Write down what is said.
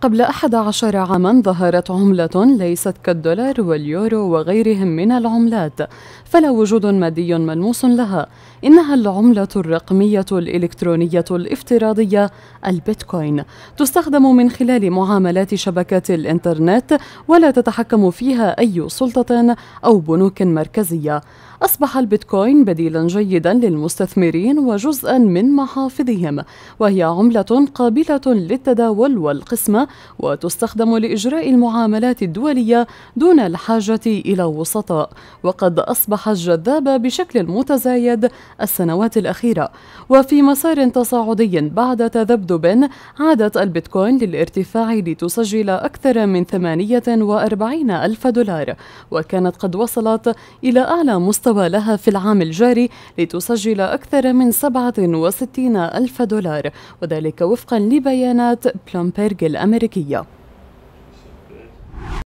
قبل أحد عشر عاما ظهرت عملة ليست كالدولار واليورو وغيرهم من العملات فلا وجود مادي ملموس لها إنها العملة الرقمية الإلكترونية الافتراضية البيتكوين تستخدم من خلال معاملات شبكات الإنترنت ولا تتحكم فيها أي سلطة أو بنوك مركزية أصبح البيتكوين بديلا جيدا للمستثمرين وجزءا من محافظهم وهي عملة قابلة للتداول والقسمة وتستخدم لإجراء المعاملات الدولية دون الحاجة إلى وسطاء وقد أصبحت جذابة بشكل متزايد السنوات الأخيرة وفي مسار تصاعدي بعد تذبذب عادت البيتكوين للارتفاع لتسجل أكثر من 48 ألف دولار وكانت قد وصلت إلى أعلى مستوى لها في العام الجاري لتسجل أكثر من 67 ألف دولار وذلك وفقا لبيانات بلومبيرغ الأمريكية الأمريكية